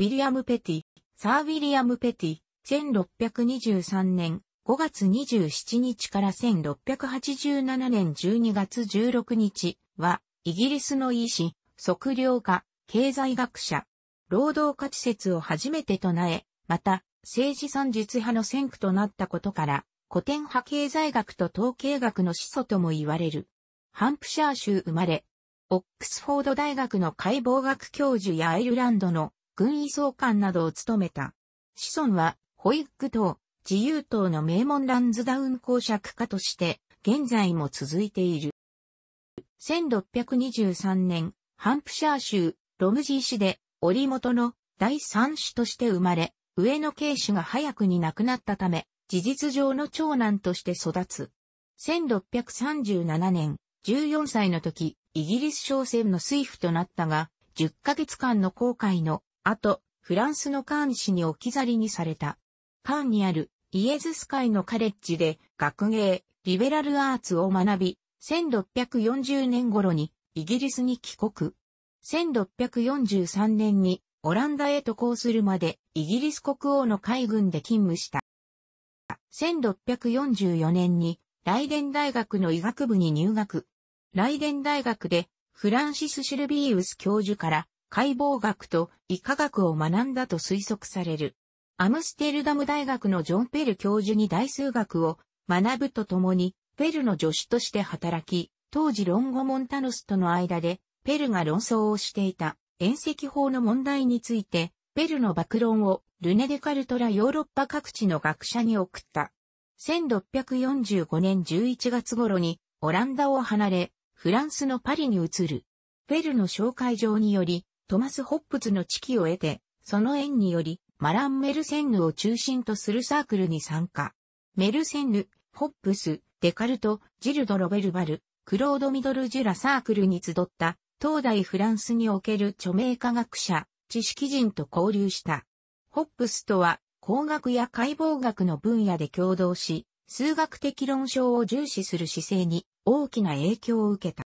ウィリアム・ペティ、サー・ウィリアム・ペティ、1623年5月27日から1687年12月16日は、イギリスの医師、測量家、経済学者、労働価値説を初めて唱え、また、政治産術派の先駆となったことから、古典派経済学と統計学の始祖とも言われる。ハンプシャー州生まれ、オックスフォード大学の解剖学教授やアイルランドの軍医総監などを務めた。子孫は、ホイッ党、自由党の名門ランズダウン公爵家として、現在も続いている。1623年、ハンプシャー州、ロムジー市で、折元の第三子として生まれ、上野慶主が早くに亡くなったため、事実上の長男として育つ。1637年、14歳の時、イギリス商船の水夫となったが、10ヶ月間の航海の後、フランスのカーン市に置き去りにされた。カーンにあるイエズス会のカレッジで学芸、リベラルアーツを学び、1640年頃にイギリスに帰国。1643年にオランダへ渡航するまでイギリス国王の海軍で勤務した。1644年にライデン大学の医学部に入学。ライデン大学でフランシス・シルビーウス教授から解剖学と医科学を学んだと推測される。アムステルダム大学のジョン・ペル教授に大数学を学ぶとともに、ペルの助手として働き、当時ロンゴ・モンタノスとの間で、ペルが論争をしていた、遠赤法の問題について、ペルの爆論をルネ・デカルトらヨーロッパ各地の学者に送った。1645年11月頃にオランダを離れ、フランスのパリに移る。ペルの紹介状により、トマス・ホップズの知識を得て、その縁により、マラン・メルセンヌを中心とするサークルに参加。メルセンヌ、ホップス、デカルト、ジルド・ロベルバル、クロード・ミドルジュラサークルに集った、東大フランスにおける著名科学者、知識人と交流した。ホップスとは、工学や解剖学の分野で共同し、数学的論証を重視する姿勢に大きな影響を受けた。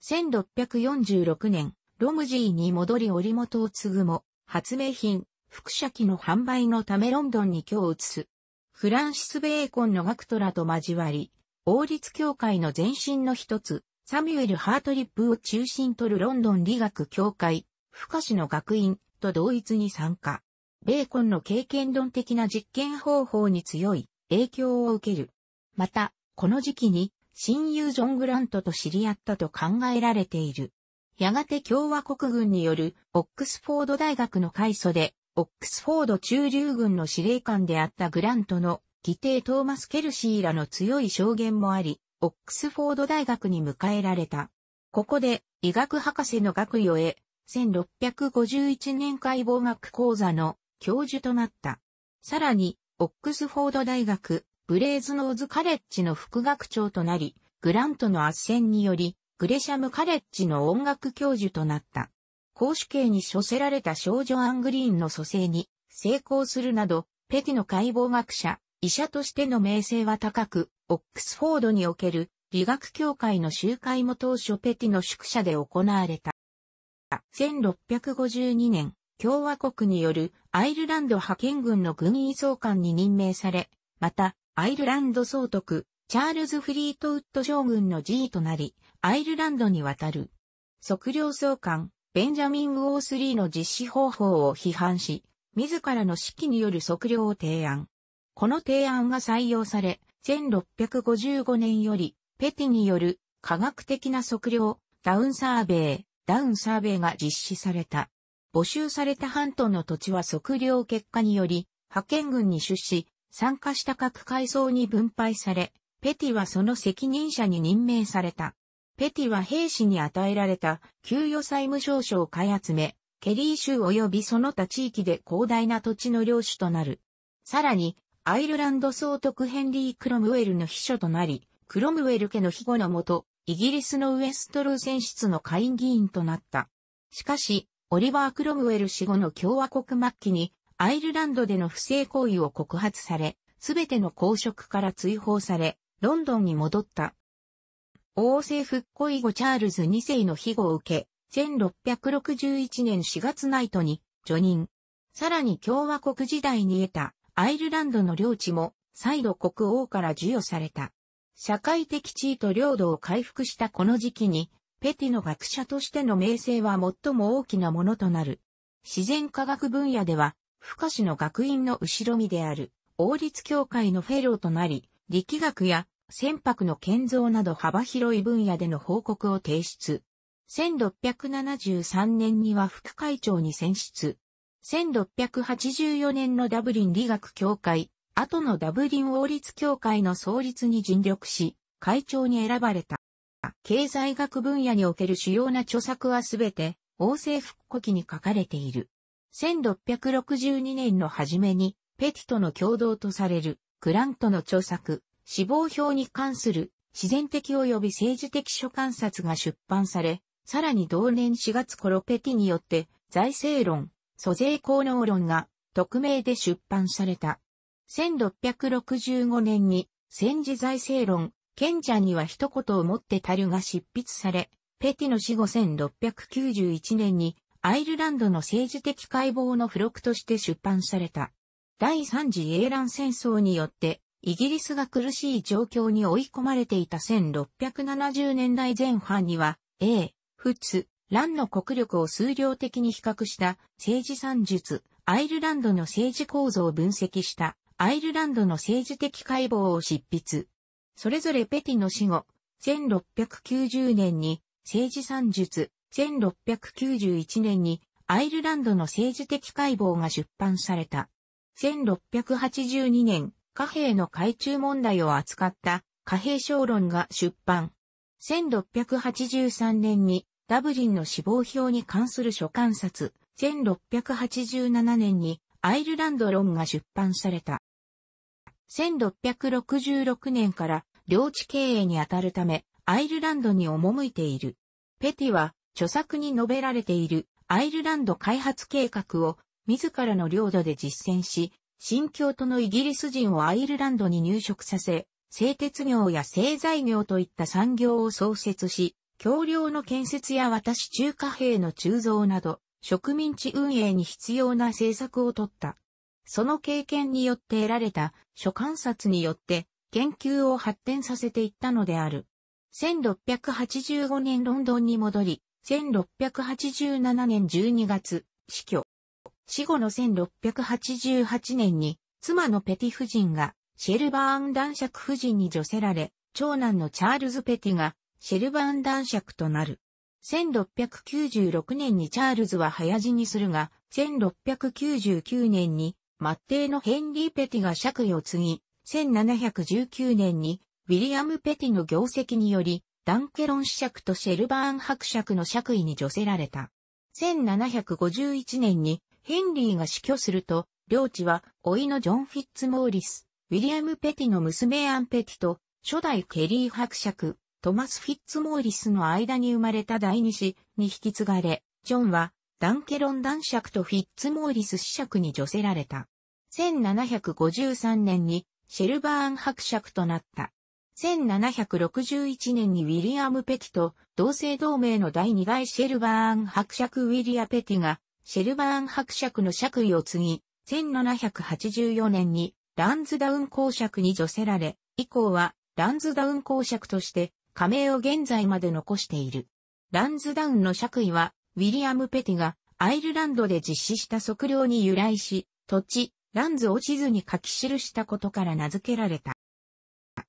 1646年、ロムジーに戻り織元を継ぐも、発明品、副写機の販売のためロンドンに今日移す。フランシス・ベーコンのガクトラと交わり、王立協会の前身の一つ、サミュエル・ハートリップを中心とるロンドン理学協会、不可視の学院と同一に参加。ベーコンの経験論的な実験方法に強い影響を受ける。また、この時期に親友ジョン・グラントと知り合ったと考えられている。やがて共和国軍によるオックスフォード大学の開祖で、オックスフォード駐留軍の司令官であったグラントの義弟トーマス・ケルシーらの強い証言もあり、オックスフォード大学に迎えられた。ここで医学博士の学与へ、1651年解剖学講座の教授となった。さらに、オックスフォード大学、ブレーズノーズカレッジの副学長となり、グラントの斡旋により、グレシャムカレッジの音楽教授となった。公主刑に処せられた少女アングリーンの蘇生に成功するなど、ペティの解剖学者、医者としての名声は高く、オックスフォードにおける理学協会の集会も当初ペティの宿舎で行われた。1652年、共和国によるアイルランド派遣軍の軍医総監に任命され、また、アイルランド総督、チャールズ・フリートウッド将軍の意となり、アイルランドに渡る。測量総監、ベンジャミン・ウォースリーの実施方法を批判し、自らの指揮による測量を提案。この提案が採用され、1655年より、ペティによる科学的な測量、ダウンサーベイ、ダウンサーベイが実施された。募集された半島の土地は測量結果により、派遣軍に出資、参加した各階層に分配され、ペティはその責任者に任命された。ペティは兵士に与えられた給与債務証書を買い集め、ケリー州及びその他地域で広大な土地の領主となる。さらに、アイルランド総督ヘンリー・クロムウェルの秘書となり、クロムウェル家の庇護のもと、イギリスのウエストルー選出の下院議員となった。しかし、オリバー・クロムウェル死後の共和国末期に、アイルランドでの不正行為を告発され、すべての公職から追放され、ロンドンに戻った。王政復古以後チャールズ2世の庇護を受け、1661年4月ナイトに除任。さらに共和国時代に得たアイルランドの領地も再度国王から授与された。社会的地位と領土を回復したこの時期に、ペティの学者としての名声は最も大きなものとなる。自然科学分野では、不可氏の学院の後ろ身である、王立協会のフェローとなり、力学や船舶の建造など幅広い分野での報告を提出。1673年には副会長に選出。1684年のダブリン理学協会、後のダブリン王立協会の創立に尽力し、会長に選ばれた。経済学分野における主要な著作はすべて、王政復古期に書かれている。1662年の初めに、ペティとの共同とされる、クラントの著作、死亡表に関する自然的及び政治的書観察が出版され、さらに同年4月コロペティによって財政論、租税効能論が匿名で出版された。1665年に戦時財政論、賢者には一言をもってたるが執筆され、ペティの死後1691年にアイルランドの政治的解剖の付録として出版された。第三次英乱戦争によってイギリスが苦しい状況に追い込まれていた1670年代前半には、英、仏、蘭の国力を数量的に比較した政治算術、アイルランドの政治構造を分析したアイルランドの政治的解剖を執筆。それぞれペティの死後、1690年に政治算術、1691年にアイルランドの政治的解剖が出版された。1682年、貨幣の海中問題を扱った貨幣小論が出版。1683年にダブリンの死亡表に関する書簡冊、1687年にアイルランド論が出版された。1666年から領地経営にあたるため、アイルランドに赴いている。ペティは著作に述べられているアイルランド開発計画を自らの領土で実践し、新教徒のイギリス人をアイルランドに入植させ、製鉄業や製材業といった産業を創設し、橋梁の建設や渡し中華兵の鋳造など、植民地運営に必要な政策を取った。その経験によって得られた諸観察によって研究を発展させていったのである。1685年ロンドンに戻り、1687年12月、死去。死後の1688年に、妻のペティ夫人が、シェルバーン男爵夫人に除せられ、長男のチャールズ・ペティが、シェルバーン男爵となる。1696年にチャールズは早死にするが、1699年に、末帝のヘンリー・ペティが爵位を継ぎ、1719年に、ウィリアム・ペティの業績により、ダンケロン子爵とシェルバーン伯爵の爵位に除せられた。1751年にヘンリーが死去すると、領地は、甥のジョン・フィッツ・モーリス、ウィリアム・ペティの娘アン・ペティと、初代ケリー伯爵、トマス・フィッツ・モーリスの間に生まれた第二子に引き継がれ、ジョンは、ダンケロン男爵とフィッツ・モーリス子爵に除せられた。1753年に、シェルバーン伯爵となった。1761年にウィリアム・ペティと同姓同名の第二代シェルバーン伯爵ウィリア・ペティがシェルバーン伯爵の爵位を継ぎ、1784年にランズダウン公爵に除せられ、以降はランズダウン公爵として加盟を現在まで残している。ランズダウンの爵位は、ウィリアム・ペティがアイルランドで実施した測量に由来し、土地、ランズを地図に書き記したことから名付けられた。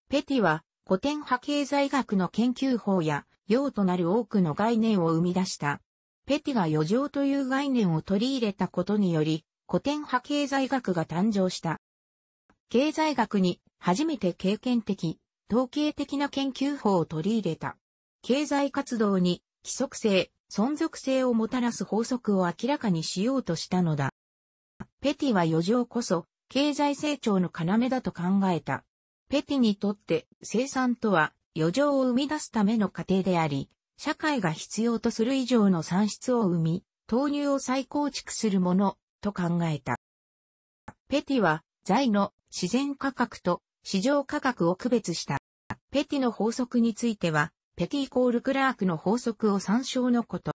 ペティは古典派経済学の研究法や用となる多くの概念を生み出したペティが余剰という概念を取り入れたことにより、古典派経済学が誕生した。経済学に初めて経験的、統計的な研究法を取り入れた。経済活動に規則性、存続性をもたらす法則を明らかにしようとしたのだ。ペティは余剰こそ経済成長の要だと考えた。ペティにとって生産とは余剰を生み出すための過程であり、社会が必要とする以上の産出を生み、投入を再構築するもの、と考えた。ペティは、財の自然価格と市場価格を区別した。ペティの法則については、ペティイコールクラークの法則を参照のこと。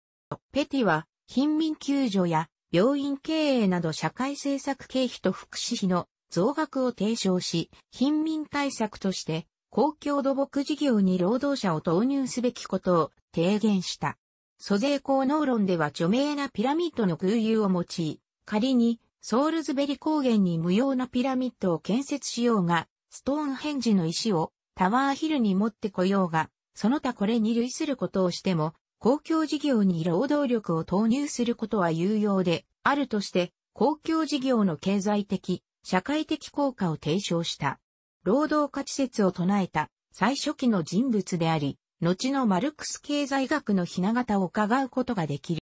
ペティは、貧民救助や病院経営など社会政策経費と福祉費の増額を提唱し、貧民対策として公共土木事業に労働者を投入すべきことを提言した。租税効能論では著名なピラミッドの空輸を用い、仮にソールズベリ高原に無用なピラミッドを建設しようが、ストーンヘンジの石をタワーヒルに持ってこようが、その他これに類することをしても、公共事業に労働力を投入することは有用で、あるとして、公共事業の経済的、社会的効果を提唱した。労働価値説を唱えた最初期の人物であり、後のマルクス経済学のひな形を伺うことができる。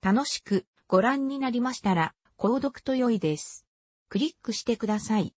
楽しくご覧になりましたら、購読と良いです。クリックしてください。